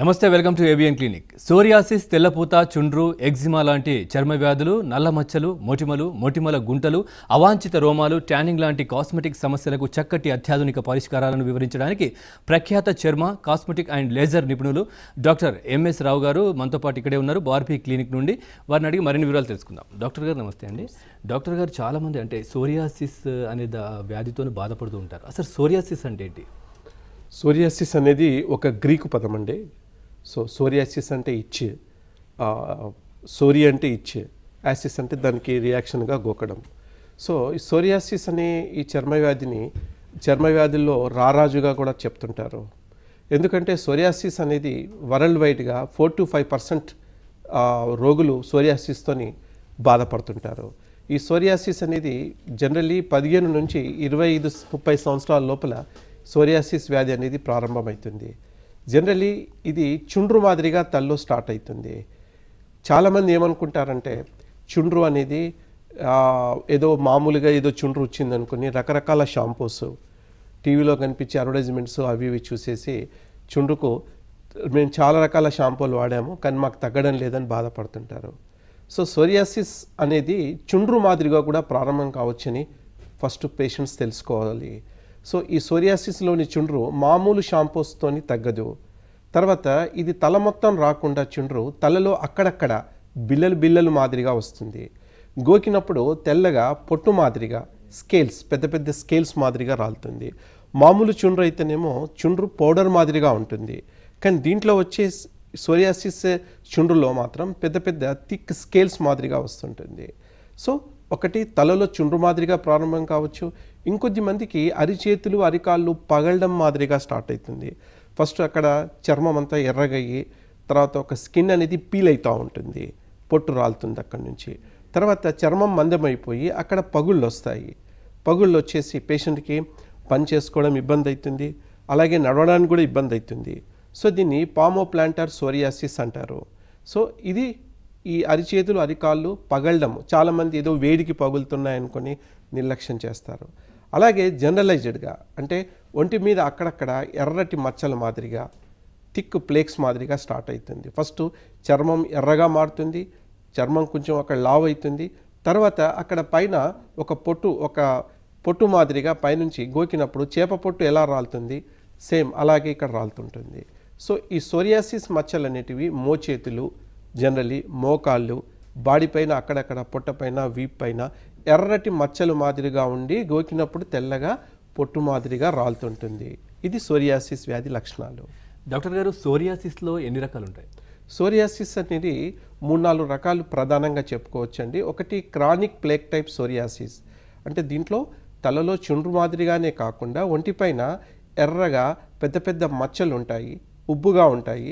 నమస్తే welcome to ABN clinic psoriasis తెల్లపూత చుండ్రు ఎగ్జిమా లాంటి చర్మ వ్యాధులు నల్ల మచ్చలు మొటిమలు మొటిమల గుంటలు అవాంఛిత రోమాలు ట్యానింగ్ లాంటి కాస్మెటిక్ సమస్యలకు చక్కటి అత్యాధునిక పరిష్కారాలను వివరించడానికి ప్రఖ్యాత చర్మ కాస్మెటిక్ అండ్ లేజర్ నిపుణులు డాక్టర్ ఎంఎస్ రావు గారు మనతో పాటు ఇక్కడే ఉన్నారు బార్బీ క్లినిక్ నుండి వారిని అడిగి మరిన్ని వివరాలు తెలుసుకుందాం డాక్టర్ గారు నమస్తే అండి డాక్టర్ గారు చాలామంది అంటే సోరియాసిస్ అనే వ్యాధితో బాధపడుతూ ఉంటారు అసలు సోరియాసిస్ అంటే ఏంటి సోరియాసిస్ అనేది ఒక గ్రీకు పదం అండి సో సోరియాసిస్ అంటే ఇచ్చే సోరి అంటే ఇచ్చే యాసిస్ అంటే దానికి రియాక్షన్గా గోకడం సో ఈ సోరియాసిస్ అనే ఈ చర్మవ్యాధిని చర్మవ్యాధుల్లో రారాజుగా కూడా చెప్తుంటారు ఎందుకంటే సోరియాసిస్ అనేది వరల్డ్ వైడ్గా ఫోర్ టు ఫైవ్ పర్సెంట్ రోగులు సోరియాసిస్తోని బాధపడుతుంటారు ఈ సోరియాసిస్ అనేది జనరలీ పదిహేను నుంచి ఇరవై ఐదు ముప్పై సంవత్సరాల లోపల సోరియాసిస్ వ్యాధి అనేది ప్రారంభమవుతుంది జనరలీ ఇది చుండ్రు మాదిరిగా తల్లో స్టార్ట్ అవుతుంది చాలామంది ఏమనుకుంటారంటే చుండ్రు అనేది ఏదో మామూలుగా ఏదో చుండ్రు వచ్చింది అనుకుని రకరకాల షాంపూస్ టీవీలో కనిపించే అడ్వర్టైజ్మెంట్స్ అవి ఇవి చూసేసి చుండ్రుకు మేము చాలా రకాల షాంపూలు వాడాము కానీ మాకు తగ్గడం లేదని బాధపడుతుంటారు సో సోరియాసిస్ అనేది చుండ్రు మాదిరిగా కూడా ప్రారంభం కావచ్చని ఫస్ట్ పేషెంట్స్ తెలుసుకోవాలి సో ఈ సోరియాసిస్లోని చుండ్రు మామూలు షాంపూస్తోని తగ్గదు తర్వాత ఇది తల మొత్తం రాకుండా చుండ్రు తలలో అక్కడక్కడ బిల్లలు బిల్లలు మాదిరిగా వస్తుంది గోకినప్పుడు తెల్లగా పొట్టు మాదిరిగా స్కేల్స్ పెద్ద పెద్ద స్కేల్స్ మాదిరిగా రాలుతుంది మామూలు చుండ్రు అయితేనేమో చుండ్రు పౌడర్ మాదిరిగా ఉంటుంది కానీ దీంట్లో వచ్చే సోరియాసిస్ చుండ్రులో మాత్రం పెద్ద పెద్ద థిక్ స్కేల్స్ మాదిరిగా వస్తుంటుంది సో ఒకటి తలలో చుండ్రు మాదిరిగా ప్రారంభం కావచ్చు ఇంకొద్ది మందికి అరిచేతులు అరికాళ్ళు పగలడం మాదిరిగా స్టార్ట్ అవుతుంది ఫస్ట్ అక్కడ చర్మం అంతా ఎర్రగయ్యి తర్వాత ఒక స్కిన్ అనేది పీల్ అవుతూ ఉంటుంది పొట్టు రాలుతుంది అక్కడి నుంచి తర్వాత చర్మం మందమైపోయి అక్కడ పగుళ్ళు వస్తాయి పగుళ్ళు వచ్చేసి పేషెంట్కి పని చేసుకోవడం ఇబ్బంది అవుతుంది అలాగే నడవడానికి కూడా ఇబ్బంది అవుతుంది సో దీన్ని పామో ప్లాంటర్ సోరియాసిస్ అంటారు సో ఇది ఈ అరిచేతులు అరికాళ్ళు పగలడం చాలామంది ఏదో వేడికి పగులుతున్నాయనుకొని నిర్లక్ష్యం చేస్తారు అలాగే జనరలైజ్డ్గా అంటే ఒంటి మీద అక్కడక్కడ ఎర్రటి మచ్చల మాదిరిగా థిక్ ప్లేక్స్ మాదిరిగా స్టార్ట్ అవుతుంది ఫస్ట్ చర్మం ఎర్రగా మారుతుంది చర్మం కొంచెం అక్కడ లావ్ అవుతుంది తర్వాత అక్కడ పైన ఒక పొట్టు ఒక పొట్టు మాదిరిగా పైనుంచి గోకినప్పుడు చేప పొట్టు ఎలా రాలుతుంది సేమ్ అలాగే ఇక్కడ రాలుతుంటుంది సో ఈ సోరియాసిస్ మచ్చలు అనేటివి మోచేతులు జనరలీ మోకాళ్ళు బాడీ పైన అక్కడక్కడ పొట్ట పైన వీప్ పైన ఎర్రటి మచ్చలు మాదిరిగా ఉండి గోకినప్పుడు తెల్లగా పొట్టు మాదిరిగా రాలుతుంటుంది ఇది సోరియాసిస్ వ్యాధి లక్షణాలు డాక్టర్ గారు సోరియాసిస్లో ఎన్ని రకాలు ఉంటాయి సోరియాసిస్ అనేది మూడు నాలుగు రకాలు ప్రధానంగా చెప్పుకోవచ్చండి ఒకటి క్రానిక్ ప్లేక్ టైప్ సోరియాసిస్ అంటే దీంట్లో తలలో చుండ్రు మాదిరిగానే కాకుండా ఒంటిపైన ఎర్రగా పెద్ద పెద్ద మచ్చలు ఉంటాయి ఉబ్బుగా ఉంటాయి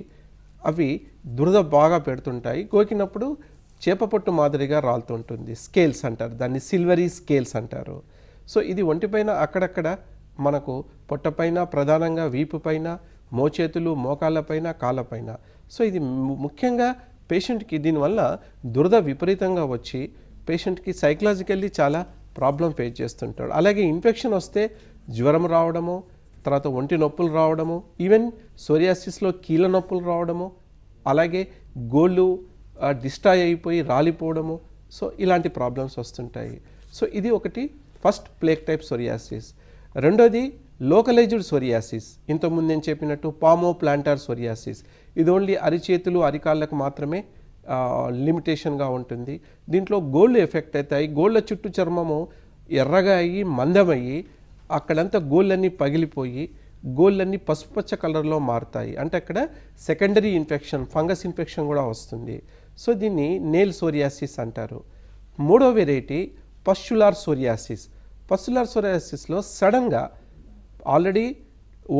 అవి దురద బాగా పెడుతుంటాయి గోకినప్పుడు చేపపొట్టు మాదిరిగా రాలుతుంటుంది స్కేల్స్ అంటారు దాన్ని సిల్వరీ స్కేల్స్ అంటారు సో ఇది ఒంటిపైన అక్కడక్కడ మనకు పొట్టపైన ప్రధానంగా వీపు పైన మోచేతులు మోకాళ్ళపైన కాళ్ళపైన సో ఇది ముఖ్యంగా పేషెంట్కి దీనివల్ల దురద విపరీతంగా వచ్చి పేషెంట్కి సైకలాజికల్లీ చాలా ప్రాబ్లం ఫేస్ చేస్తుంటాడు అలాగే ఇన్ఫెక్షన్ వస్తే జ్వరం రావడము తర్వాత ఒంటి నొప్పులు రావడము ఈవెన్ సోరియాసిస్లో కీళ్ళ నొప్పులు రావడము అలాగే గోళ్ళు డిస్ట్రాయ్ అయిపోయి రాలిపోవడము సో ఇలాంటి ప్రాబ్లమ్స్ వస్తుంటాయి సో ఇది ఒకటి ఫస్ట్ ప్లేక్ టైప్ సొరియాసిస్ రెండోది లోకలైజ్డ్ సొరియాసిస్ ఇంతకుముందు నేను చెప్పినట్టు పామో ప్లాంటార్ సొరియాసిస్ ఇది ఓన్లీ అరిచేతులు అరికాళ్ళకు మాత్రమే లిమిటేషన్గా ఉంటుంది దీంట్లో గోల్డ్ ఎఫెక్ట్ అవుతాయి గోళ్ళ చుట్టూ చర్మము ఎర్రగా అయ్యి మందమయ్యి అక్కడంతా గోళ్ళన్నీ పగిలిపోయి గోళ్ళన్నీ పసుపచ్చ కలర్లో మారుతాయి అంటే అక్కడ సెకండరీ ఇన్ఫెక్షన్ ఫంగస్ ఇన్ఫెక్షన్ కూడా వస్తుంది సో దీన్ని నేల్ సోరియాసిస్ అంటారు మూడో వెరైటీ పస్చులార్ సోరియాసిస్ పస్చులార్ సోరియాసిస్లో సడన్గా ఆల్రెడీ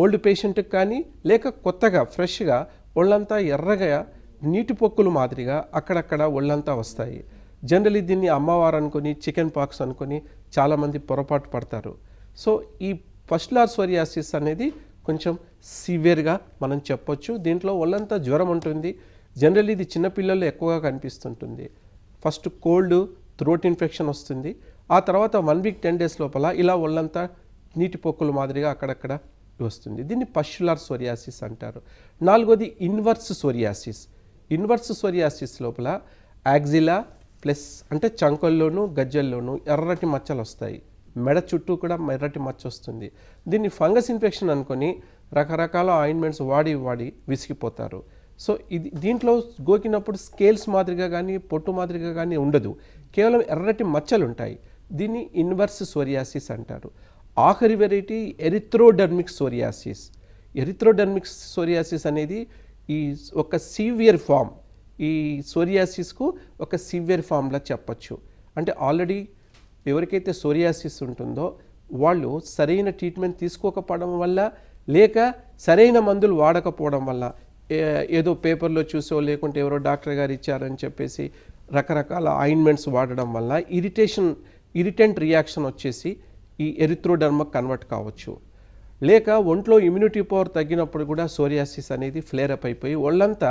ఓల్డ్ పేషెంట్కి కానీ లేక కొత్తగా ఫ్రెష్గా ఒళ్ళంతా ఎర్రగా నీటి పొక్కులు మాదిరిగా అక్కడక్కడ ఒళ్ళంతా వస్తాయి జనరలీ దీన్ని అమ్మవారు అనుకొని చికెన్ పాక్స్ అనుకొని చాలామంది పొరపాటు పడతారు సో ఈ పస్టులార్ సోరియాసిస్ అనేది కొంచెం సివియర్గా మనం చెప్పొచ్చు దీంట్లో ఒళ్ళంతా జ్వరం ఉంటుంది జనరల్లీ ఇది చిన్నపిల్లల్లో ఎక్కువగా కనిపిస్తుంటుంది ఫస్ట్ కోల్డ్ థ్రోట్ ఇన్ఫెక్షన్ వస్తుంది ఆ తర్వాత వన్ వీక్ టెన్ డేస్ లోపల ఇలా ఒళ్ళంతా నీటి పొక్కుల మాదిరిగా అక్కడక్కడ వస్తుంది దీన్ని పష్యులార్ సోరియాసిస్ అంటారు నాలుగోది ఇన్వర్స్ సోరియాసిస్ ఇన్వర్స్ సోరియాసిస్ లోపల యాక్జిలా ప్లస్ అంటే చంకల్లోనూ గజ్జల్లోనూ ఎర్రటి మచ్చలు వస్తాయి మెడ చుట్టూ కూడా ఎర్రటి మచ్చ వస్తుంది దీన్ని ఫంగస్ ఇన్ఫెక్షన్ అనుకొని రకరకాల ఆయింట్మెంట్స్ వాడి వాడి విసిగిపోతారు సో ఇది దీంట్లో గోకినప్పుడు స్కేల్స్ మాదిరిగా కానీ పొట్టు మాదిరిగా కానీ ఉండదు కేవలం ఎర్రటి మచ్చలు ఉంటాయి దీన్ని ఇన్వర్స్ సోరియాసిస్ అంటారు ఆఖరి variety erythrodermic psoriasis erythrodermic psoriasis అనేది ఈ ఒక సీవియర్ ఫామ్ ఈ సోరియాసిస్కు ఒక సివియర్ ఫామ్లా చెప్పచ్చు అంటే ఆల్రెడీ ఎవరికైతే సోరియాసిస్ ఉంటుందో వాళ్ళు సరైన ట్రీట్మెంట్ తీసుకోకపోవడం వల్ల లేక సరైన మందులు వాడకపోవడం వల్ల ఏదో పేపర్లో చూసో లేకుంటే ఎవరో డాక్టర్ గారు ఇచ్చారని చెప్పేసి రకరకాల ఆయింట్మెంట్స్ వాడడం వల్ల ఇరిటేషన్ ఇరిటెంట్ రియాక్షన్ వచ్చేసి ఈ ఎరిథ్రోడర్మకు కన్వర్ట్ కావచ్చు లేక ఒంట్లో ఇమ్యూనిటీ పవర్ తగ్గినప్పుడు కూడా సోరియాసిస్ అనేది ఫ్లేరప్ అయిపోయి ఒళ్ళంతా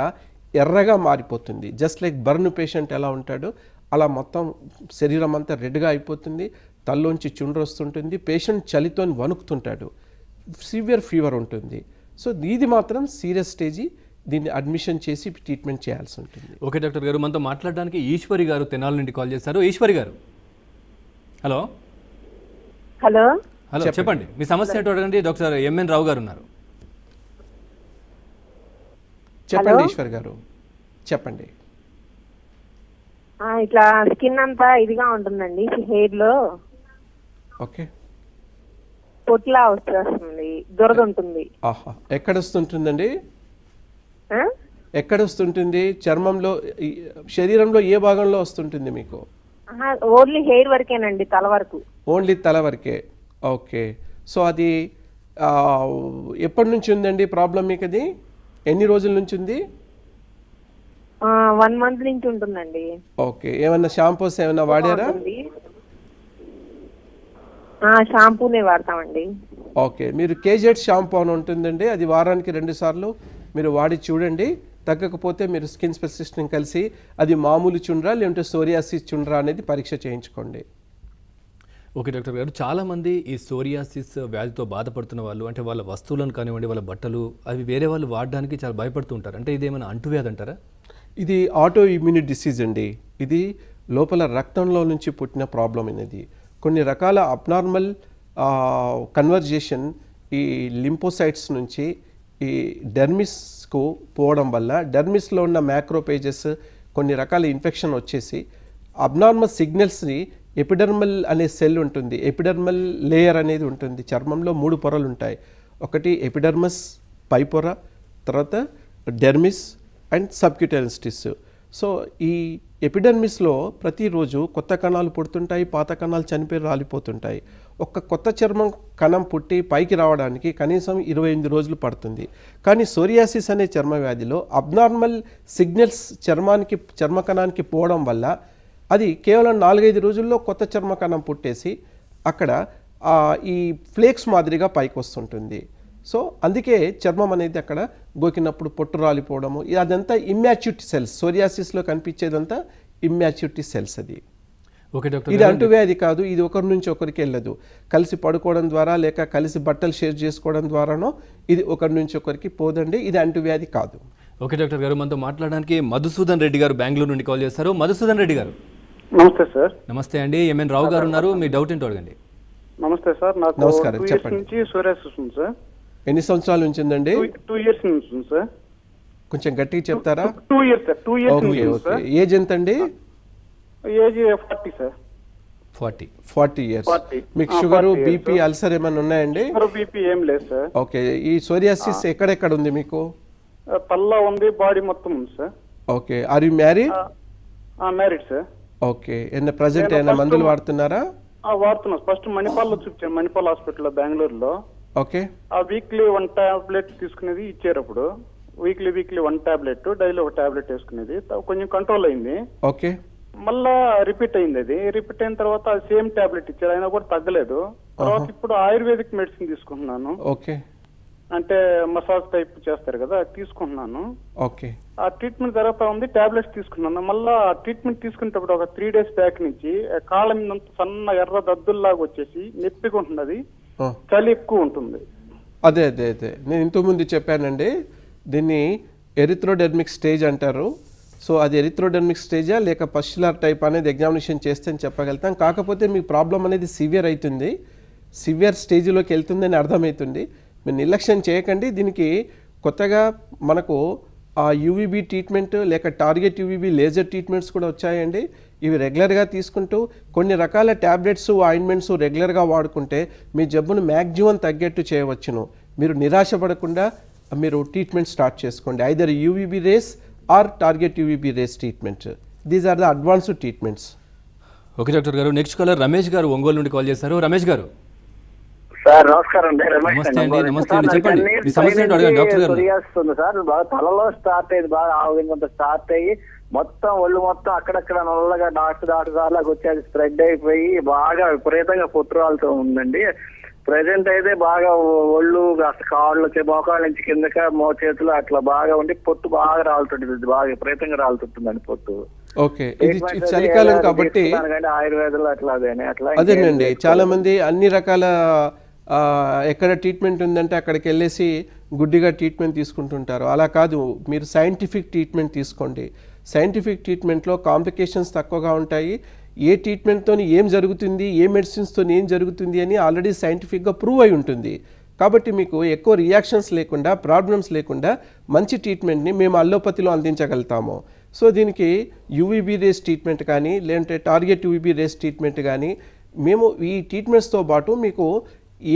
ఎర్రగా మారిపోతుంది జస్ట్ లైక్ బర్న్ పేషెంట్ ఎలా ఉంటాడు అలా మొత్తం శరీరం అంతా రెడ్గా అయిపోతుంది తల్లోంచి చుండ్రొస్తుంటుంది పేషెంట్ చలితో వణుకుతుంటాడు సివియర్ ఫీవర్ ఉంటుంది సో ఇది మాత్రం సీరియస్ స్టేజీ దీన్ని అడ్మిషన్ చేసి ట్రీట్మెంట్ చేయాల్సి ఉంటుంది ఓకే డాక్టర్ గారు మనతో మాట్లాడడానికి ఈశ్వరి గారు తెనాల నుండి కాల్ చేశారు ఈశ్వరి గారు హలో హలో హలో చెప్పండి మీ సమస్య ఏంటో డాక్టర్ ఎంఎన్ రావు గారు ఉన్నారు చెప్పండి ఈశ్వర్ గారు చెప్పండి ఇట్లా స్కిన్ అంతా ఇదిగా ఉంటుందండి హెయిర్ లో ఓకే పొట్లా వస్తుంది దురద ఉంటుంది ఎక్కడ వస్తుంటుందండి ఎక్కడ వస్తుంటుంది చర్మంలో శరీరంలో ఏ భాగంలో వస్తుంటుంది మీకు ఓన్లీ హెయిర్ వరకేనండి తల వరకు ఓన్లీ తల వరకే ఓకే సో అది ఎప్పటి నుంచి ఉందండి ప్రాబ్లం మీకు అది ఎన్ని రోజుల నుంచి ఉంది వన్ మంత్ నుంచి ఉంటుందండి ఓకే ఏమన్నా షాంపూస్ ఏమైనా వాడారా షాంపూనే వాడతామండి ఓకే మీరు కేజెడ్ షాంపూ అని ఉంటుందండి అది వారానికి రెండు సార్లు మీరు వాడి చూడండి తగ్గకపోతే మీరు స్కిన్ స్పెసిస్ట్ని కలిసి అది మామూలు చుండ్రా లేదంటే సోరియాసిస్ చుండ్రా అనేది పరీక్ష చేయించుకోండి ఓకే డాక్టర్ గారు చాలామంది ఈ సోరియాసిస్ వ్యాధితో బాధపడుతున్న వాళ్ళు అంటే వాళ్ళ వస్తువులను కానివ్వండి వాళ్ళ బట్టలు అవి వేరే వాళ్ళు వాడడానికి చాలా భయపడుతూ ఉంటారు అంటే ఇది ఏమైనా అంటువ్యాధి అంటారా ఇది ఆటో ఇమ్యూనిట్ డిసీజ్ అండి ఇది లోపల రక్తంలో నుంచి పుట్టిన ప్రాబ్లం అనేది కొన్ని రకాల అబ్నార్మల్ కన్వర్జేషన్ ఈ లింపోసైట్స్ నుంచి ఈ డెర్మిస్కు పోవడం వల్ల డెర్మిస్లో ఉన్న మ్యాక్రోపేజెస్ కొన్ని రకాల ఇన్ఫెక్షన్ వచ్చేసి అబ్నార్మల్ సిగ్నల్స్ని ఎపిడర్మల్ అనే సెల్ ఉంటుంది ఎపిడర్మల్ లేయర్ అనేది ఉంటుంది చర్మంలో మూడు పొరలు ఉంటాయి ఒకటి ఎపిడర్మస్ పై పొర తర్వాత డెర్మిస్ అండ్ సబ్క్యూటెన్స్ సో ఈ ఎపిడర్మిస్లో ప్రతిరోజు కొత్త కణాలు పుడుతుంటాయి పాత కణాలు చనిపోయి రాలిపోతుంటాయి ఒక్క కొత్త చర్మం కణం పుట్టి పైకి రావడానికి కనీసం ఇరవై ఎనిమిది రోజులు పడుతుంది కానీ సోరియాసిస్ అనే చర్మ వ్యాధిలో అబ్నార్మల్ సిగ్నల్స్ చర్మానికి చర్మ కణానికి పోవడం వల్ల అది కేవలం నాలుగైదు రోజుల్లో కొత్త చర్మ కణం పుట్టేసి అక్కడ ఈ ఫ్లేక్స్ మాదిరిగా పైకి వస్తుంటుంది సో అందుకే చర్మం అనేది అక్కడ గోకినప్పుడు పొట్టు రాలిపోవడము అదంతా ఇమ్మాచ్యూరిటీ సెల్స్ సోరియాసిస్లో కనిపించేదంతా ఇమ్మాచ్యూరిటీ సెల్స్ అది డాక్టర్ ఇది అంటువ్యాధి కాదు ఇది ఒకరి నుంచి ఒకరికి వెళ్ళదు కలిసి పడుకోవడం ద్వారా లేక కలిసి బట్టలు షేర్ చేసుకోవడం ద్వారానో ఇది ఒకరి నుంచి ఒకరికి పోదండి ఇది అంటువ్యాధి కాదు ఓకే డాక్టర్ గారు మనతో మాట్లాడడానికి మధుసూదన్ రెడ్డి గారు బెంగళూరు నుండి కాల్ చేస్తారు మధుసూదన్ రెడ్డి గారు నమస్తే సార్ నమస్తే అండి ఎంఎన్ రావు గారు ఉన్నారు మీ డౌట్ ఏంటో అడగండి నమస్తే సార్ నమస్కారం చెప్పండి ఉంది సార్ ఎన్ని సంవత్సరాల నుంచి ఉందండి టూ ఇయర్స్ నుంచి సార్ కొంచెం గట్టిగా చెప్తారా two years sir two years age ఎంత అండి age forty sir forty forty years మీకు షుగర్ బీపీ అల్సర్ ఏమైనా ఉన్నాయండి బీపీ ఏం లేదు సార్ ఓకే ఈ సోరియాసిస్ ah. ఎక్కడెక్కడ ఉంది మీకు uh, పల్లా ఉంది బాడీ మొత్తం ఉంది sir okay are you married married sir okay ఎన్న ప్రెసెంట్ ఏమైనా మందులు వాడుతున్నారా ah, వాడుతున్నా ఫస్ట్ మణిపాల్లో చూపించాను మణిపాల్ హాస్పిటల్ బెంగళూరులో ఓకే ఆ వీక్లీ వన్ టాబ్లెట్ తీసుకునేది ఇచ్చారు అప్పుడు weekly weekly one tablet daily ఒక టాబ్లెట్ వేసుకునేది కొంచెం కంట్రోల్ అయింది ఓకే మళ్ళా రిపీట్ అయింది అది రిపీట్ అయిన తర్వాత సేమ్ టాబ్లెట్ ఇచ్చారు అయినా కూడా తగ్గలేదు తర్వాత ఇప్పుడు ఆయుర్వేదిక్ మెడిసిన్ తీసుకుంటున్నాను ఓకే అంటే మసాజ్ టైప్ చేస్తారు కదా తీసుకుంటున్నాను ఓకే ఆ ట్రీట్మెంట్ తర్వాత ఉంది టాబ్లెట్స్ తీసుకున్నాను మళ్ళా ట్రీట్మెంట్ తీసుకునేటప్పుడు ఒక త్రీ డేస్ బ్యాక్ నుంచి కాళ్ళ మీద సన్న ఎర్ర దద్దుల్లాగా వచ్చేసి నొప్పిగా ఉంటున్నది చలి ఎక్కువ ఉంటుంది అదే అదే అదే నేను ఇంతకుముందు చెప్పానండి దీన్ని ఎరిథ్రోడెర్మిక్ స్టేజ్ అంటారు సో అది ఎరిథ్రోడెర్మిక్ స్టేజా లేక పస్టులార్ టైప్ అనేది ఎగ్జామినేషన్ చేస్తే అని చెప్పగలుగుతాం కాకపోతే మీకు ప్రాబ్లం అనేది సివియర్ అవుతుంది సివియర్ స్టేజ్లోకి వెళ్తుందని అర్థమవుతుంది మీరు నిర్లక్ష్యం చేయకండి దీనికి కొత్తగా మనకు ఆ యూవీబీ ట్రీట్మెంట్ లేక టార్గెట్ యూవీబీ లేజర్ ట్రీట్మెంట్స్ కూడా వచ్చాయండి ఇవి రెగ్యులర్గా తీసుకుంటూ కొన్ని రకాల ట్యాబ్లెట్స్ ఆయింట్మెంట్స్ రెగ్యులర్గా వాడుకుంటే మీ జబ్బును మ్యాక్సిమం తగ్గట్టు చేయవచ్చును మీరు నిరాశపడకుండా మీరు ట్రీట్మెంట్ స్టార్ట్ చేసుకోండి either UVB rays or target UVB rays treatment these are the advanced treatments okay doctor garu next caller Ramesh garu Ongole నుండి కాల్ చేశారు రమేష్ గారు సార్ నమస్కారం అండి నమస్తే అండి నమస్తే అండి చెప్పండి సార్ బాగా తలలో స్టార్ట్ అయ్యింది బాగా ఆవిడ స్టార్ట్ అయ్యి మొత్తం ఒళ్ళు మొత్తం అక్కడక్కడ నల్లగా డాట్ డాట్ దాలాగా వచ్చేది స్ప్రెడ్ అయిపోయి బాగా విపరీతంగా పుట్టురాలతో ఉందండి ప్రజెంట్ అయితే బాగా ఒళ్ళు కాళ్ళకి మోకాళ్ళ నుంచి కిందక మో చేతులు అట్లా బాగా ఉండి పొట్టు బాగా రాలుతుంటుంది బాగా విపరీతంగా రాలుతుంటుందండి పొట్టు ఓకే ఇది చలికాలం కాబట్టి ఆయుర్వేదంలో అట్లా అదే అట్లా అదేనండి చాలా మంది అన్ని రకాల ఎక్కడ ట్రీట్మెంట్ ఉందంటే అక్కడికి వెళ్ళేసి గుడ్డిగా ట్రీట్మెంట్ తీసుకుంటుంటారు అలా కాదు మీరు సైంటిఫిక్ ట్రీట్మెంట్ తీసుకోండి సైంటిఫిక్ ట్రీట్మెంట్లో కాంప్లికేషన్స్ తక్కువగా ఉంటాయి ఏ ట్రీట్మెంట్తో ఏం జరుగుతుంది ఏ మెడిసిన్స్తో ఏం జరుగుతుంది అని ఆల్రెడీ సైంటిఫిక్గా ప్రూవ్ అయి ఉంటుంది కాబట్టి మీకు ఎక్కువ రియాక్షన్స్ లేకుండా ప్రాబ్లమ్స్ లేకుండా మంచి ట్రీట్మెంట్ని మేము అల్లోపతిలో అందించగలుగుతాము సో దీనికి యూవీబీ రేస్ ట్రీట్మెంట్ కానీ లేదంటే టార్గెట్ యూవీబీ రేస్ ట్రీట్మెంట్ కానీ మేము ఈ ట్రీట్మెంట్స్తో పాటు మీకు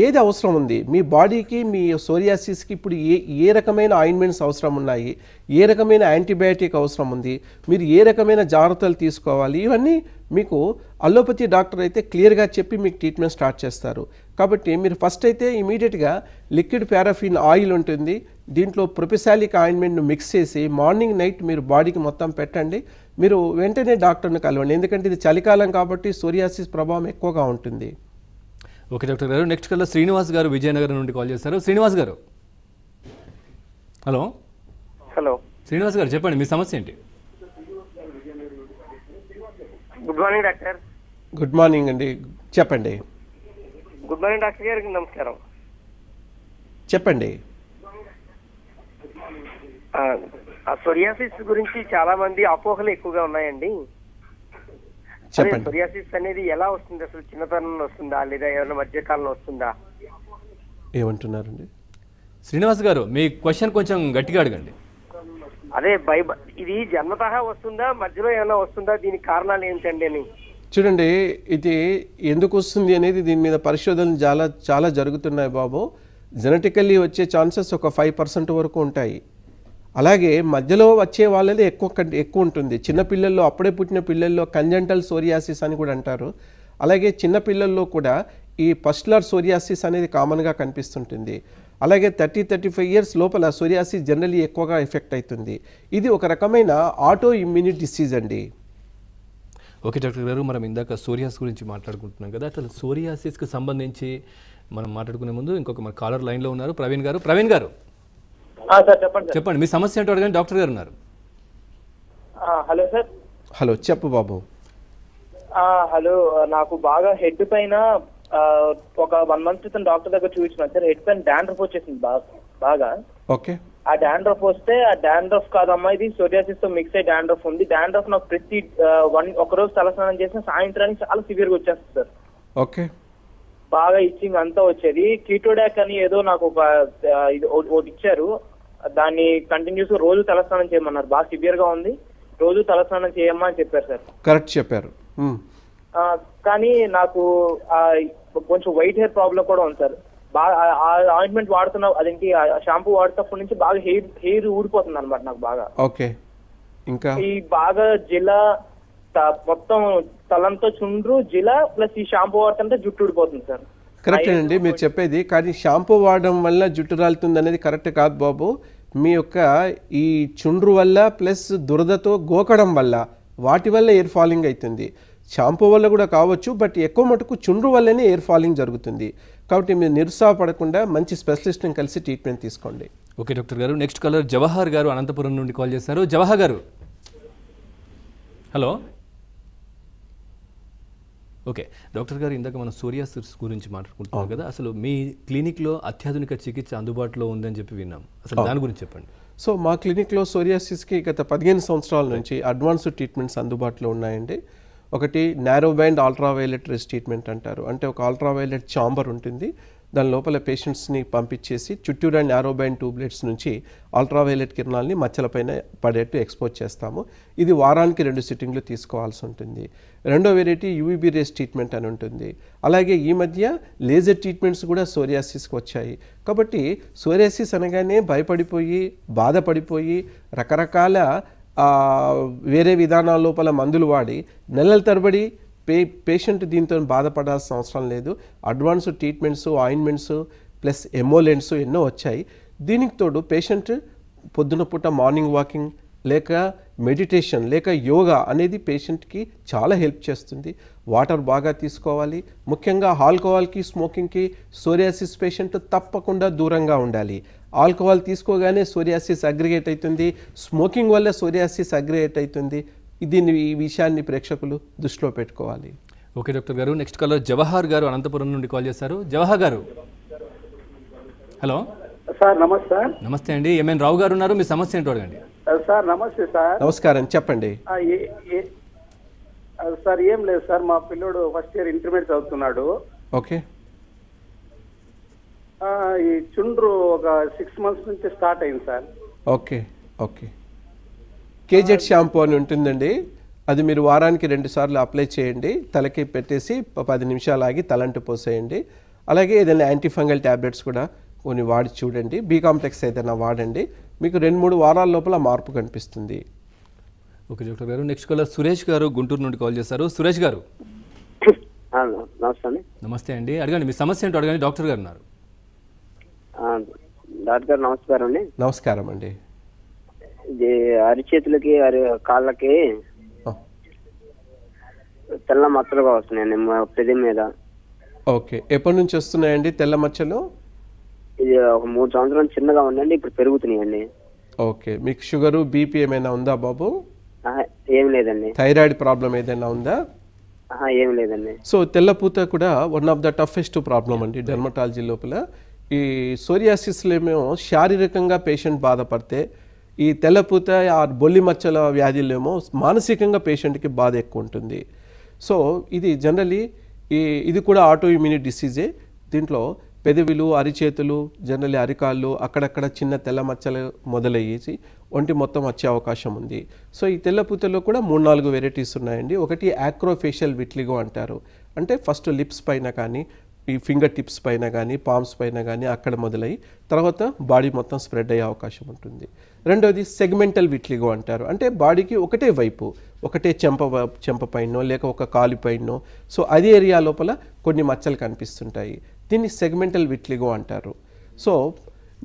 ఏది అవసరం ఉంది మీ బాడీకి మీ సోరియాసిస్కి ఇప్పుడు ఏ ఏ రకమైన ఆయింట్మెంట్స్ అవసరం ఉన్నాయి ఏ రకమైన యాంటీబయాటిక్ అవసరం ఉంది మీరు ఏ రకమైన జాగ్రత్తలు తీసుకోవాలి ఇవన్నీ మీకు అల్లోపతి డాక్టర్ అయితే క్లియర్గా చెప్పి మీకు ట్రీట్మెంట్ స్టార్ట్ చేస్తారు కాబట్టి మీరు ఫస్ట్ అయితే ఇమీడియట్గా లిక్విడ్ పారాఫిన్ ఆయిల్ ఉంటుంది దీంట్లో ప్రొపిసాలిక్ ఆయింట్మెంట్ను మిక్స్ చేసి మార్నింగ్ నైట్ మీరు బాడీకి మొత్తం పెట్టండి మీరు వెంటనే డాక్టర్ని కలవండి ఎందుకంటే ఇది చలికాలం కాబట్టి సోరియాసిస్ ప్రభావం ఎక్కువగా ఉంటుంది ఓకే డాక్టర్ గారు నెక్స్ట్ కల్లా శ్రీనివాస్ గారు విజయనగరం నుండి కాల్ చేస్తారు శ్రీనివాస్ గారు హలో హలో శ్రీనివాస్ గారు చెప్పండి మీ సమస్య ఏంటి good morning doctor good morning అండి చెప్పండి గుడ్ మార్నింగ్ డాక్టర్ గారికి నమస్కారం చెప్పండి సొరియాసిస్ గురించి చాలా మంది అపోహలు ఎక్కువగా ఉన్నాయండి చెప్పండి సోరియాసిస్ అనేది ఎలా వస్తుంది అసలు చిన్నతనంలో వస్తుందా లేదా ఏమైనా మధ్యకాలంలో వస్తుందా ఏమంటున్నారండి శ్రీనివాస్ గారు మీ క్వశ్చన్ కొంచెం గట్టిగా అడగండి అదే బైబల్ ఇది జన్మతః వస్తుందా మధ్యలో ఏమైనా వస్తుందా దీనికి కారణాలు ఏంటండి అని చూడండి ఇది ఎందుకు వస్తుంది అనేది దీని మీద పరిశోధనలు చాలా చాలా జరుగుతున్నాయి బాబు జెనటికల్లీ వచ్చే ఛాన్సెస్ ఒక ఫైవ్ పర్సెంట్ వరకు ఉంటాయి అలాగే మధ్యలో వచ్చే వాళ్ళది ఎక్కువ ఎక్కువ ఉంటుంది చిన్నపిల్లల్లో అప్పుడే పుట్టిన పిల్లల్లో కంజెంటల్ సోరియాసిస్ అని కూడా అంటారు అలాగే చిన్నపిల్లల్లో కూడా ఈ పస్ట్లర్ సోరియాసిస్ అనేది కామన్గా కనిపిస్తుంటుంది అలాగే థర్టీ థర్టీ ఫైవ్ ఇయర్స్ లోపల సోరియాసిస్ జనరలీ ఎక్కువగా ఎఫెక్ట్ అవుతుంది ఇది ఒక రకమైన ఆటో ఇమ్యూనిట్ డిసీజ్ అండి ఓకే డాక్టర్ గారు మనం ఇందాక సోరియాస్ గురించి మాట్లాడుకుంటున్నాం కదా అసలు సోరియాసిస్కి సంబంధించి మనం మాట్లాడుకునే ముందు ఇంకొక మన కాలర్ లైన్లో ఉన్నారు ప్రవీణ్ గారు ప్రవీణ్ గారు చెప్పండి చెప్పండి మీ సమస్య ఏంటో అడగండి డాక్టర్ గారు ఉన్నారు హలో సార్ హలో చెప్పు బాబు హలో నాకు బాగా హెడ్ పైన ఒక వన్ మంత్ క్రితం డాక్టర్ దగ్గర చూపించిన సార్ హెడ్ పైన డాండ్రఫ్ వచ్చేసింది బాగా బాగా ఓకే ఆ డాండ్రఫ్ వస్తే ఆ డాండ్రఫ్ కాదమ్మా ఇది సోరియాసిస్ తో మిక్స్ అయ్యి డాండ్రఫ్ ఉంది డాండ్రఫ్ నాకు ప్రతి వన్ ఒక రోజు తలస్నానం చేసిన సాయంత్రానికి చాలా సివియర్ గా వచ్చేస్తుంది సార్ ఓకే బాగా ఇచ్చింగ్ అంతా వచ్చేది కీటోడాక్ అని ఏదో నాకు ఒక ఇది ఇచ్చారు దాన్ని కంటిన్యూస్ రోజు తలస్నానం చేయమన్నారు బాగా సివియర్ గా ఉంది రోజు తలస్నానం చేయమ్మా అని చెప్పారు సార్ కరెక్ట్ చెప్పారు hmm. కానీ నాకు కొంచెం వైట్ హెయిర్ ప్రాబ్లం కూడా ఉంది సార్ బాగా ఆయింట్మెంట్ వాడుతున్న అదేంటి షాంపూ వాడేటప్పటి నుంచి బాగా హెయిర్ హెయిర్ ఊడిపోతుంది అనమాట నాకు బాగా ఓకే ఇంకా ఈ బాగా జిలా మొత్తం తలంతో చుండ్రు జిల ప్లస్ ఈ షాంపూ వాడుతుంటే జుట్టు ఊడిపోతుంది సార్ కరెక్ట్ అండి మీరు చెప్పేది కానీ షాంపూ వాడడం వల్ల జుట్టు రాలుతుంది అనేది కరెక్ట్ కాదు బాబు మీ యొక్క ఈ చుండ్రు వల్ల ప్లస్ దురదతో గోకడం వల్ల వాటి వల్ల ఎయిర్ ఫాలింగ్ అవుతుంది షాంపూ వల్ల కూడా కావచ్చు బట్ ఎక్కువ మటుకు చుండ్రు వల్లనే ఎయిర్ ఫాలింగ్ జరుగుతుంది కాబట్టి మీరు నిరుత్సాహపడకుండా మంచి స్పెషలిస్ట్ని కలిసి ట్రీట్మెంట్ తీసుకోండి okay doctor garu next caller Jawahar garu Anantapuram నుండి కాల్ చేశారు జవహర్ గారు హలో ఓకే డాక్టర్ గారు ఇందాక మనం సూర్యాస్ గురించి మాట్లాడుకుంటున్నాం కదా అసలు మీ క్లినిక్లో అత్యాధునిక చికిత్స అందుబాటులో ఉందని చెప్పి విన్నాం అసలు దాని గురించి చెప్పండి సో మా క్లినిక్లో సోరియాసిస్కి గత పదిహేను సంవత్సరాల నుంచి అడ్వాన్స్డ్ ట్రీట్మెంట్స్ అందుబాటులో ఉన్నాయండి ఒకటి narrow band ultraviolet rays treatment అంటారు అంటే ఒక అల్ట్రావైలెట్ ఛాంబర్ ఉంటుంది దాని లోపల పేషెంట్స్ని పంపించేసి చుట్టూరా నారో బ్యాండ్ ట్యూబ్లెట్స్ నుంచి అల్ట్రావైలెట్ కిరణాలని మచ్చలపైన పడేట్టు ఎక్స్పోజ్ చేస్తాము ఇది వారానికి రెండు సిట్టింగ్లు తీసుకోవాల్సి ఉంటుంది రెండో వెరైటీ యూవీబీ రేస్ ట్రీట్మెంట్ అని ఉంటుంది అలాగే ఈ మధ్య లేజర్ ట్రీట్మెంట్స్ కూడా సోరియాసిస్కి వచ్చాయి కాబట్టి సోరియాసిస్ అనగానే భయపడిపోయి బాధపడిపోయి రకరకాల వేరే విధానాల లోపల మందులు వాడి నెలల తరబడి పే పేషెంట్ దీంతో బాధపడాల్సిన అవసరం లేదు advance treatments ointments plus emollients ఎన్నో వచ్చాయి దీనికి తోడు పేషెంట్ పొద్దున పూట మార్నింగ్ వాకింగ్ లేక మెడిటేషన్ లేక యోగా అనేది పేషెంట్కి చాలా హెల్ప్ చేస్తుంది వాటర్ బాగా తీసుకోవాలి ముఖ్యంగా ఆల్కహాల్కి స్మోకింగ్కి సోరియాసిస్ పేషెంట్ తప్పకుండా దూరంగా ఉండాలి ఆల్కహాల్ తీసుకోగానే సోరియాసిస్ అగ్రిగేట్ అవుతుంది స్మోకింగ్ వల్ల సోరియాసిస్ అగ్రిగేట్ అవుతుంది దీన్ని ఈ విషయాన్ని ప్రేక్షకులు దృష్టిలో పెట్టుకోవాలి okay doctor garu next caller Jawahar garu Anantapuram నుండి కాల్ చేశారు జవహర్ గారు హలో సార్ నమస్తే నమస్తే అండి ఎంఎన్ రావు గారు ఉన్నారు మీ సమస్య ఏంటో అడగండి సార్ నమస్తే సార్ నమస్కారం చెప్పండి సార్ ఏం లేదు సార్ మా పిల్లోడు ఫస్ట్ ఇయర్ ఇంటర్మీడియట్ చదువుతున్నాడు ఓకే ఈ చుండ్రు ఒక సిక్స్ మంత్స్ నుంచి స్టార్ట్ అయింది sir okay okay KZ shampoo అని ఉంటుందండి అది మీరు వారానికి రెండు సార్లు అప్లై చేయండి తలకి పెట్టేసి పది నిమిషాలు ఆగి తలంటు పోసేయండి అలాగే ఏదైనా యాంటీఫంగల్ ట్యాబ్లెట్స్ కూడా కొన్ని వాడి చూడండి బీ కాంప్లెక్స్ ఏదైనా వాడండి మీకు రెండు మూడు వారాల లోపల మార్పు కనిపిస్తుంది okay doctor garu next call Suresh garu Guntur నుండి కాల్ చేశారు సురేష్ గారు నమస్తే నమస్తే అండి అడగండి మీ సమస్య ఏంటో అడగండి డాక్టర్ గారు ఉన్నారు డాక్టర్ గారు నమస్కారం అండి నమస్కారం అండి ఇది అరిచేతులకి అరి కాళ్ళకి తెల్ల మచ్చలుగా వస్తున్నాయండి పెది మీద ఓకే ఎప్పటి నుంచి వస్తున్నాయండి తెల్ల మచ్చలు ఇది ఒక మూడు సంవత్సరాలు చిన్నగా ఉన్నాయండి ఇప్పుడు పెరుగుతున్నాయండి ఓకే మీకు షుగర్ బీపీ ఏమైనా ఉందా బాబు ఏం లేదండి థైరాయిడ్ ప్రాబ్లం ఏదైనా ఉందా ఏం లేదండి సో తెల్లపూత కూడా one of the toughest problem అండి డెర్మటాలజీ లోపల ఈ సోరియాసిస్లో ఏమో శారీరకంగా పేషెంట్ బాధపడితే ఈ తెల్లపూత ఆ బొల్లి మచ్చల వ్యాధులేమో మానసికంగా పేషెంట్కి బాధ ఎక్కువ ఉంటుంది సో ఇది జనరలీ ఈ ఇది కూడా ఆటో ఇమ్యూనిటీ డిసీజే దీంట్లో పెదవిలు అరిచేతులు జనరలీ అరికాళ్ళు అక్కడక్కడ చిన్న తెల్ల మచ్చలు మొదలయ్యేసి ఒంటి మొత్తం వచ్చే అవకాశం ఉంది సో ఈ తెల్లపూతలో కూడా మూడు నాలుగు వెరైటీస్ ఉన్నాయండి ఒకటి యాక్రోఫేషియల్ విట్లిగో అంటారు అంటే ఫస్ట్ లిప్స్ పైన కానీ ఈ ఫింగర్ టిప్స్ పైన కానీ పామ్స్ పైన కానీ అక్కడ మొదలై తర్వాత బాడీ మొత్తం స్ప్రెడ్ అయ్యే అవకాశం ఉంటుంది రెండవది సెగ్మెంటల్ విట్లిగో అంటారు అంటే బాడీకి ఒకటే వైపు ఒకటే చెంప చెంప పైనో లేక ఒక కాలు పైనో సో అదే ఏరియా లోపల కొన్ని మచ్చలు కనిపిస్తుంటాయి దీన్ని సెగ్మెంటల్ విట్లిగో అంటారు సో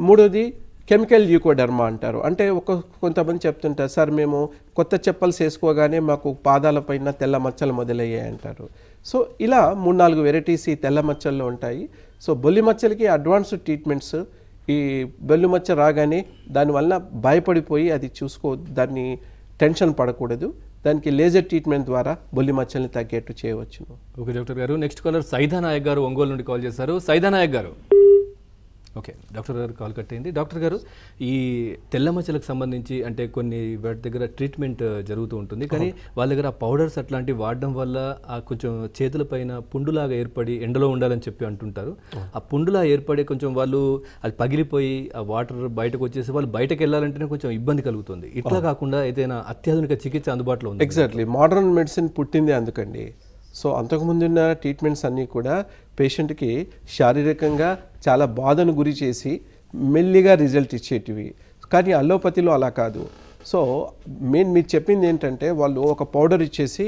మూడోది కెమికల్ యూకోడర్మా అంటారు అంటే ఒక కొంతమంది చెప్తుంటారు సార్ మేము కొత్త చెప్పలు చేసుకోగానే మాకు పాదాలపైన తెల్ల మచ్చలు మొదలయ్యాయి అంటారు సో ఇలా మూడు నాలుగు వెరైటీస్ ఈ తెల్ల మచ్చల్లో ఉంటాయి సో బొల్లి మచ్చలకి అడ్వాన్స్డ్ ట్రీట్మెంట్స్ ఈ బొల్లి మచ్చ రాగానే దానివల్ల భయపడిపోయి అది చూసుకో దాన్ని టెన్షన్ పడకూడదు దానికి లేజర్ ట్రీట్మెంట్ ద్వారా బొల్లి మచ్చల్ని తగ్గేట్టు చేయవచ్చును okay doctor garu next caller Saida Naik garu Ongole నుండి కాల్ చేశారు Saida Naik garu okay doctor garu call cut అయింది డాక్టర్ గారు ఈ తెల్లమచ్చలకు సంబంధించి అంటే కొన్ని వాటి దగ్గర ట్రీట్మెంట్ జరుగుతూ ఉంటుంది కానీ వాళ్ళ దగ్గర పౌడర్స్ అట్లాంటివి వాడడం వల్ల ఆ కొంచెం చేతులపైన పుండులాగా ఏర్పడి ఎండలో ఉండాలని చెప్పి అంటుంటారు ఆ పుండులా ఏర్పడే కొంచెం వాళ్ళు అది పగిలిపోయి ఆ వాటర్ బయటకు వచ్చేసి వాళ్ళు బయటకు వెళ్ళాలంటేనే కొంచెం ఇబ్బంది కలుగుతుంది ఇట్లా కాకుండా ఏదైనా అత్యాధునిక చికిత్స అందుబాటులో ఉంది ఎగ్జాక్ట్లీ మోడర్న్ మెడిసిన్ పుట్టింది అందుకండి సో అంతకుముందున్న ట్రీట్మెంట్స్ అన్నీ కూడా పేషెంట్కి శారీరకంగా చాలా బాధను గురి చేసి మెల్లిగా రిజల్ట్ ఇచ్చేటివి కానీ అల్లోపతిలో అలా కాదు సో మెయిన్ మీరు చెప్పింది ఏంటంటే వాళ్ళు ఒక పౌడర్ ఇచ్చేసి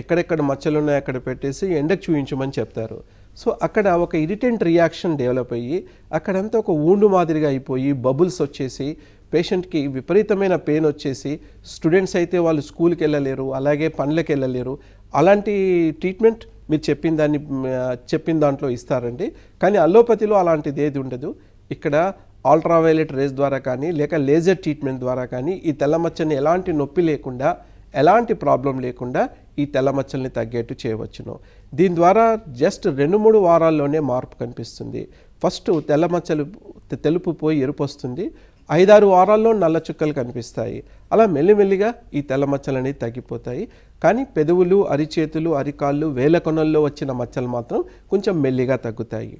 ఎక్కడెక్కడ మచ్చలు ఉన్నాయో అక్కడ పెట్టేసి ఎండకు చూపించమని చెప్తారు సో అక్కడ ఒక ఇరిటెంట్ రియాక్షన్ డెవలప్ అయ్యి అక్కడంతా ఒక ఊండు మాదిరిగా అయిపోయి బబుల్స్ వచ్చేసి పేషెంట్కి విపరీతమైన పెయిన్ వచ్చేసి స్టూడెంట్స్ అయితే వాళ్ళు స్కూల్కి వెళ్ళలేరు అలాగే పనులకు వెళ్ళలేరు అలాంటి ట్రీట్మెంట్ మీరు చెప్పిన దాన్ని చెప్పిన దాంట్లో ఇస్తారండి కానీ అల్లోపతిలో అలాంటిది ఏది ఉండదు ఇక్కడ అల్ట్రావైలెట్ రేస్ ద్వారా కానీ లేక లేజర్ ట్రీట్మెంట్ ద్వారా కానీ ఈ తెల్లమచ్చని ఎలాంటి నొప్పి లేకుండా ఎలాంటి ప్రాబ్లం లేకుండా ఈ తెల్లమచ్చల్ని తగ్గేట్టు చేయవచ్చును దీని ద్వారా జస్ట్ రెండు మూడు వారాల్లోనే మార్పు కనిపిస్తుంది ఫస్ట్ తెల్లమచ్చలు తెలుపు పోయి ఎరుపు వస్తుంది ఐదారు వారాల్లో నల్ల చుక్కలు కనిపిస్తాయి అలా మెల్లిమెల్లిగా ఈ తెల్ల మచ్చలు అనేవి తగ్గిపోతాయి కానీ పెదవులు అరిచేతులు అరికాళ్ళు వేల కొనల్లో వచ్చిన మచ్చలు మాత్రం కొంచెం మెల్లిగా తగ్గుతాయి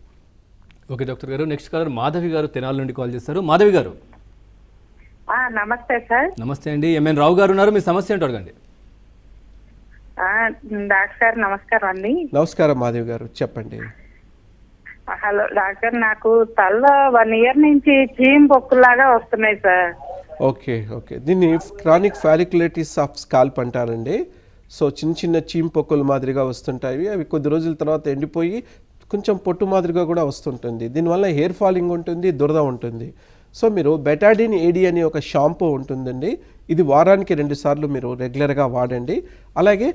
okay doctor garu next caller Madhavi garu Tenali నుండి కాల్ చేస్తారు మాధవి గారు నమస్తే సార్ నమస్తే అండి ఎంఎన్ రావు గారు ఉన్నారు మీ సమస్య ఏంటో అడగండి డాక్టర్ నమస్కారం అండి నమస్కారం మాధవి గారు చెప్పండి హలో డాక్టర్ నాకు తల వన్ ఇయర్ నుంచి చీమ్ బొక్కులాగా వస్తున్నాయి సార్ ఓకే ఓకే దీన్ని క్రానిక్ ఫ్యాలిక్యులేటిస్ ఆఫ్ స్కాల్ప్ అంటారండి సో చిన్న చిన్న చీమ్ పొక్కులు మాదిరిగా వస్తుంటాయి అవి కొద్ది రోజుల తర్వాత ఎండిపోయి కొంచెం పొట్టు మాదిరిగా కూడా వస్తుంటుంది దీనివల్ల హెయిర్ ఫాలింగ్ ఉంటుంది దురద ఉంటుంది సో మీరు బెటాడిన్ ఏడి అనే ఒక షాంపూ ఉంటుందండి ఇది వారానికి రెండుసార్లు మీరు రెగ్యులర్గా వాడండి అలాగే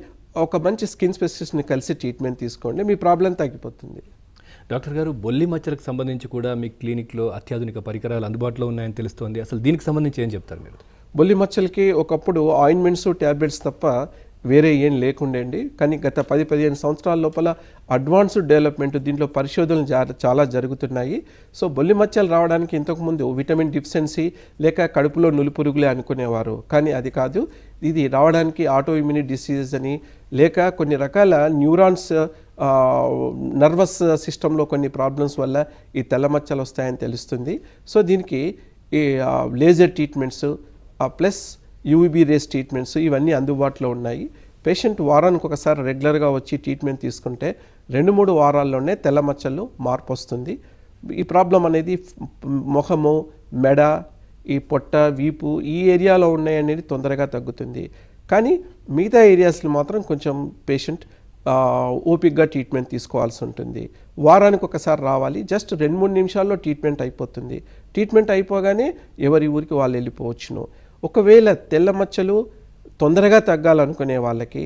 ఒక మంచి స్కిన్ స్పెషలిస్ట్ని కలిసి ట్రీట్మెంట్ తీసుకోండి మీ ప్రాబ్లం తగ్గిపోతుంది డాక్టర్ గారు బొల్లి మచ్చలకు సంబంధించి కూడా మీ క్లినిక్లో అత్యాధునిక పరికరాలు అందుబాటులో ఉన్నాయని తెలుస్తోంది అసలు దీనికి సంబంధించి ఏం చెప్తారు మీరు బొల్లి మచ్చలకి ఒకప్పుడు ఆయింట్మెంట్స్ ట్యాబ్లెట్స్ తప్ప వేరే ఏం లేకుండేండి కానీ గత పది పదిహేను సంవత్సరాల లోపల అడ్వాన్స్డ్ డెవలప్మెంట్ దీంట్లో పరిశోధనలు చాలా జరుగుతున్నాయి సో బొల్లి మచ్చలు రావడానికి ఇంతకుముందు విటమిన్ డిఫిషియన్సీ లేక కడుపులో నులిపురుగులే అనుకునేవారు కానీ అది కాదు ఇది రావడానికి ఆటో ఇమ్యూనిటీ డిసీజెస్ అని లేక కొన్ని రకాల న్యూరాన్స్ నర్వస్ సిస్టంలో కొన్ని ప్రాబ్లమ్స్ వల్ల ఈ తెల్లమచ్చలు వస్తాయని తెలుస్తుంది సో దీనికి ఈ laser treatments plus UVB rays treatments ఇవన్నీ అందుబాటులో ఉన్నాయి పేషెంట్ వారానికి ఒకసారి రెగ్యులర్గా వచ్చి ట్రీట్మెంట్ తీసుకుంటే రెండు మూడు వారాల్లోనే తెల్లమచ్చలు మార్పు వస్తుంది ఈ ప్రాబ్లం అనేది ముఖము మెడ ఈ పొట్ట వీపు ఈ ఏరియాలో ఉన్నాయి అనేది తొందరగా తగ్గుతుంది కానీ మిగతా ఏరియాస్లో మాత్రం కొంచెం పేషెంట్ ఓపిక్గా ట్రీట్మెంట్ తీసుకోవాల్సి ఉంటుంది వారానికి ఒకసారి రావాలి జస్ట్ రెండు మూడు నిమిషాల్లో ట్రీట్మెంట్ అయిపోతుంది ట్రీట్మెంట్ అయిపోగానే ఎవరి ఊరికి వాళ్ళు వెళ్ళిపోవచ్చును ఒకవేళ తెల్ల మచ్చలు తొందరగా తగ్గాలనుకునే వాళ్ళకి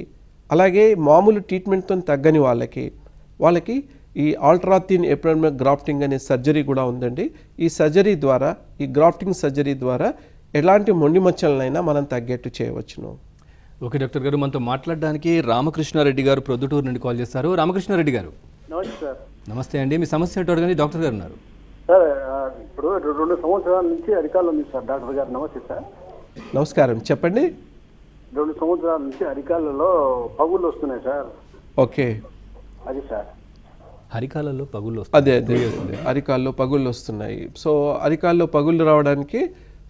అలాగే మామూలు ట్రీట్మెంట్తో తగ్గని వాళ్ళకి వాళ్ళకి ఈ ఆల్ట్రాథిన్ ఎప్రమిక్ గ్రాఫ్టింగ్ అనే సర్జరీ కూడా ఉందండి ఈ సర్జరీ ద్వారా ఈ గ్రాఫ్టింగ్ సర్జరీ ద్వారా ఎలాంటి మొండి మచ్చలనైనా మనం తగ్గేట్టు చేయవచ్చును ఓకే డాక్టర్ గారు మనతో మాట్లాడడానికి రామకృష్ణారెడ్డి గారు ప్రొద్దుటూరు నుండి కాల్ చేస్తారు రామకృష్ణారెడ్డి గారు నమస్తే అండి మీ సమస్య ఏంటో అడగండి డాక్టర్ గారు ఉన్నారు సార్ ఇప్పుడు రెండు సంవత్సరాల నుంచి అరికాలు ఉంది సార్ డాక్టర్ గారు నమస్తే సార్ నమస్కారం చెప్పండి రెండు సంవత్సరాల నుంచి అరికాలలో పగుళ్ళు వస్తున్నాయి సార్ ఓకే అది సార్ అరికాలలో పగుళ్ళు అదే అదే అరికాల్లో పగుళ్ళు వస్తున్నాయి సో అరికాల్లో పగుళ్ళు రావడానికి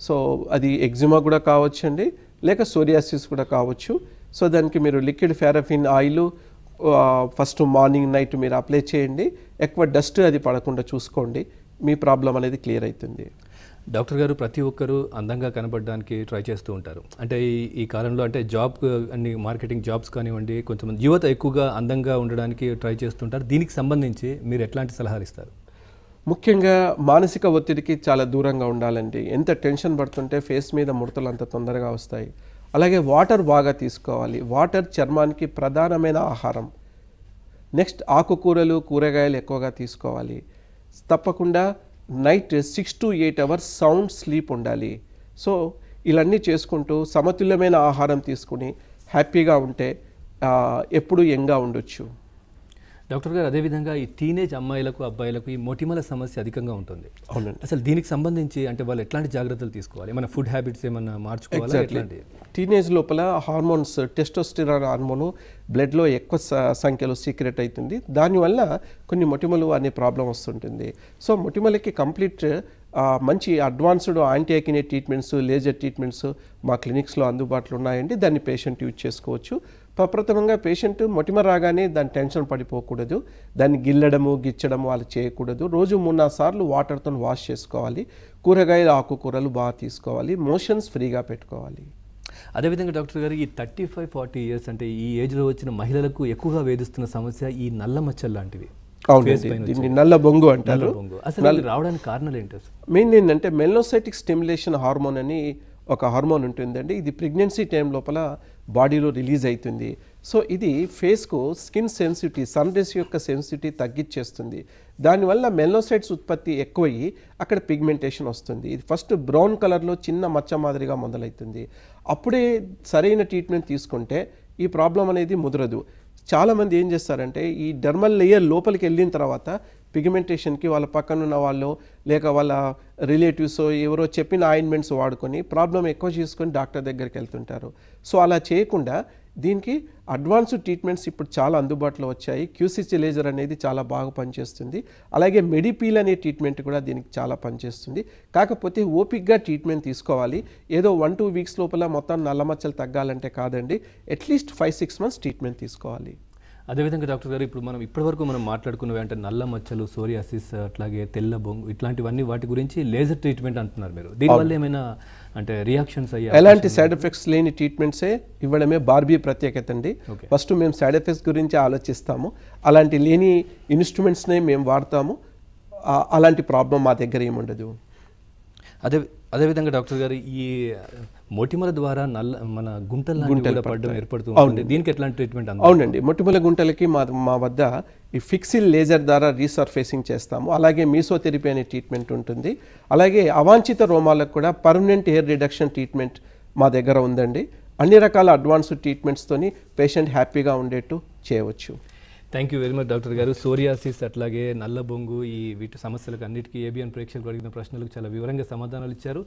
సో అది ఎగ్జిమా కూడా కావచ్చండి లేక సోరియాసిస్ కూడా కావచ్చు సో దానికి మీరు liquid paraffin oil first morning night మీరు అప్లై చేయండి ఎక్కువ డస్ట్ అది పడకుండా చూసుకోండి మీ ప్రాబ్లం అనేది క్లియర్ అవుతుంది డాక్టర్ గారు ప్రతి ఒక్కరూ అందంగా కనబడడానికి ట్రై చేస్తూ ఉంటారు అంటే ఈ ఈ కాలంలో అంటే జాబ్ అన్ని మార్కెటింగ్ జాబ్స్ కానివ్వండి కొంతమంది యువత ఎక్కువగా అందంగా ఉండడానికి ట్రై చేస్తుంటారు దీనికి సంబంధించి మీరు ఎట్లాంటి సలహాలు ఇస్తారు ముఖ్యంగా మానసిక ఒత్తిడికి చాలా దూరంగా ఉండాలండి ఎంత టెన్షన్ పడుతుంటే ఫేస్ మీద ముడతలు అంత తొందరగా వస్తాయి అలాగే వాటర్ బాగా తీసుకోవాలి వాటర్ చర్మానికి ప్రధానమైన ఆహారం నెక్స్ట్ ఆకుకూరలు కూరగాయలు ఎక్కువగా తీసుకోవాలి తప్పకుండా night six to eight hours sound sleep ఉండాలి సో ఇలాన్నీ చేసుకుంటూ సమతుల్యమైన ఆహారం తీసుకుని హ్యాపీగా ఉంటే ఎప్పుడు యంగా ఉండొచ్చు డాక్టర్ గారు అదేవిధంగా ఈ టీనేజ్ అమ్మాయిలకు అబ్బాయిలకు ఈ మొటిమల సమస్య అధికంగా ఉంటుంది అవునండి అసలు దీనికి సంబంధించి అంటే వాళ్ళు ఎట్లాంటి జాగ్రత్తలు తీసుకోవాలి ఏమైనా ఫుడ్ హ్యాబిట్స్ ఏమైనా మార్చుకోవాలి ఎట్లాంటి టీనేజ్ లోపల హార్మోన్స్ టెస్టోస్టిరాన్ హార్మోను బ్లడ్లో ఎక్కువ సంఖ్యలో సీక్రెట్ అవుతుంది దానివల్ల కొన్ని మొటిమలు అనే ప్రాబ్లం వస్తుంటుంది సో మొటిమలకి కంప్లీట్ మంచి advanced anti acne treatments laser treatments మా క్లినిక్స్లో అందుబాటులో ఉన్నాయండి దాన్ని పేషెంట్ యూజ్ చేసుకోవచ్చు ప్రప్రథమంగా పేషెంట్ మొటిమ రాగానే దాని టెన్షన్ పడిపోకూడదు దాన్ని గిల్లడము గిచ్చడము వాళ్ళు చేయకూడదు రోజు మూడు సార్లు వాటర్తో వాష్ చేసుకోవాలి కూరగాయలు ఆకుకూరలు బాగా తీసుకోవాలి మోషన్స్ ఫ్రీగా పెట్టుకోవాలి అదేవిధంగా డాక్టర్ గారు ఈ థర్టీ ఫైవ్ ఫార్టీ ఇయర్స్ అంటే ఈ ఏజ్లో వచ్చిన మహిళలకు ఎక్కువగా వేధిస్తున్న సమస్య ఈ నల్ల మచ్చలు లాంటివి నల్ల బొంగు అంటారు అసలు రావడానికి కారణాలు ఏంటి మెయిన్ ఏంటంటే మెల్నోసైటిక్ స్టిమ్యులేషన్ హార్మోన్ అని ఒక హార్మోన్ ఉంటుందండి ఇది ప్రెగ్నెన్సీ టైం లోపల బాడీలో రిలీజ్ అవుతుంది సో ఇది ఫేస్కు స్కిన్ సెన్సిటివిటీ సన్ రేస్ యొక్క సెన్సిటివిటీ తగ్గించేస్తుంది దానివల్ల మెల్నోసైడ్స్ ఉత్పత్తి ఎక్కువయ్యి అక్కడ పిగ్మెంటేషన్ వస్తుంది ఇది ఫస్ట్ బ్రౌన్ కలర్లో చిన్న మచ్చ మాదిరిగా మొదలవుతుంది అప్పుడే సరైన ట్రీట్మెంట్ తీసుకుంటే ఈ ప్రాబ్లం అనేది ముదరదు చాలామంది ఏం చేస్తారంటే ఈ డర్మల్ లేయర్ లోపలికి వెళ్ళిన తర్వాత పిగ్మెంటేషన్కి వాళ్ళ పక్కనున్న వాళ్ళు లేక వాళ్ళ రిలేటివ్స్ ఎవరో చెప్పిన ఆయింట్మెంట్స్ వాడుకొని ప్రాబ్లం ఎక్కువ చేసుకొని డాక్టర్ దగ్గరికి వెళ్తుంటారు సో అలా చేయకుండా దీనికి అడ్వాన్స్డ్ ట్రీట్మెంట్స్ ఇప్పుడు చాలా అందుబాటులో వచ్చాయి క్యూసిసి లేజర్ అనేది చాలా బాగా పనిచేస్తుంది అలాగే మెడిపీల్ అనే ట్రీట్మెంట్ కూడా దీనికి చాలా పనిచేస్తుంది కాకపోతే ఓపిక్గా ట్రీట్మెంట్ తీసుకోవాలి ఏదో వన్ టూ వీక్స్ లోపల మొత్తం నల్లమచ్చలు తగ్గాలంటే కాదండి at least five six months treatment తీసుకోవాలి అదేవిధంగా డాక్టర్ గారు ఇప్పుడు మనం ఇప్పటివరకు మనం మాట్లాడుకున్నవి అంటే నల్ల మచ్చలు సోరియాసిస్ అట్లాగే తెల్ల బొంగు ఇట్లాంటివన్నీ వాటి గురించి లేజర్ ట్రీట్మెంట్ అంటున్నారు మీరు దీనివల్ల ఏమైనా అంటే రియాక్షన్స్ అయ్యాయి ఎలాంటి సైడ్ ఎఫెక్ట్స్ లేని ట్రీట్మెంట్సే ఇవ్వడమే బార్బీ ప్రత్యేకత అండి ఫస్ట్ మేము సైడ్ ఎఫెక్ట్స్ గురించి ఆలోచిస్తాము అలాంటి లేని ఇన్స్ట్రుమెంట్స్నే మేము వాడతాము అలాంటి ప్రాబ్లం మా దగ్గర ఏముండదు అదే అదేవిధంగా డాక్టర్ గారు ఈ మొటిమల ద్వారా నల్ల మన గుంటల గుంటలు పడడం ఏర్పడుతుంది అవునండి దీనికి ఎట్లాంటి ట్రీట్మెంట్ అవునండి మొటిమల గుంటలకి మా మా వద్ద ఈ ఫిక్సిల్ లేజర్ ద్వారా రీసర్ఫేసింగ్ చేస్తాము అలాగే మీసోథెరపీ అనే ట్రీట్మెంట్ ఉంటుంది అలాగే అవాంఛిత రోమాలకు కూడా పర్మనెంట్ హెయిర్ రిడక్షన్ ట్రీట్మెంట్ మా దగ్గర ఉందండి అన్ని రకాల అడ్వాన్స్డ్ ట్రీట్మెంట్స్తోని పేషెంట్ హ్యాపీగా ఉండేట్టు చేయవచ్చు thank you very much doctor garu psoriasis అట్లాగే నల్ల బొంగు ఈ వీటి సమస్యలకు అన్నిటికీ ఏబిఎన్ ప్రేక్షకులు అడిగిన ప్రశ్నలకు చాలా వివరంగా సమాధానాలు ఇచ్చారు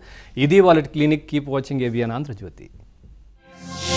ఇది వాళ్ళ clinic keep watching ABN Andhra Jyothi